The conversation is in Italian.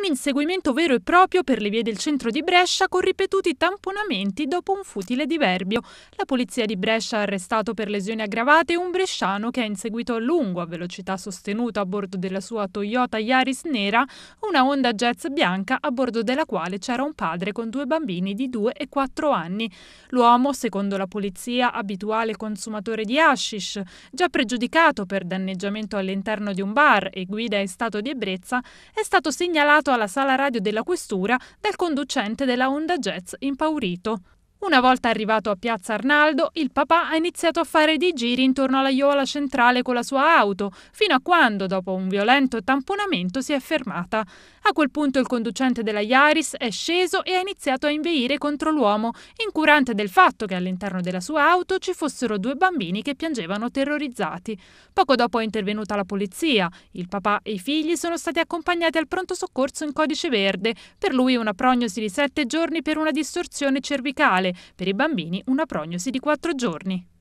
Un inseguimento vero e proprio per le vie del centro di Brescia con ripetuti tamponamenti dopo un futile diverbio. La polizia di Brescia ha arrestato per lesioni aggravate un bresciano che ha inseguito a lungo, a velocità sostenuta, a bordo della sua Toyota Yaris nera, una Honda Jazz bianca a bordo della quale c'era un padre con due bambini di 2 e 4 anni. L'uomo, secondo la polizia, abituale consumatore di hashish, già pregiudicato per danneggiamento all'interno di un bar e guida in stato di ebbrezza, è stato segnalato alla sala radio della questura dal conducente della onda jazz impaurito. Una volta arrivato a Piazza Arnaldo, il papà ha iniziato a fare dei giri intorno alla Iola centrale con la sua auto, fino a quando, dopo un violento tamponamento, si è fermata. A quel punto il conducente della Iaris è sceso e ha iniziato a inveire contro l'uomo, incurante del fatto che all'interno della sua auto ci fossero due bambini che piangevano terrorizzati. Poco dopo è intervenuta la polizia. Il papà e i figli sono stati accompagnati al pronto soccorso in codice verde, per lui una prognosi di sette giorni per una distorsione cervicale per i bambini una prognosi di 4 giorni.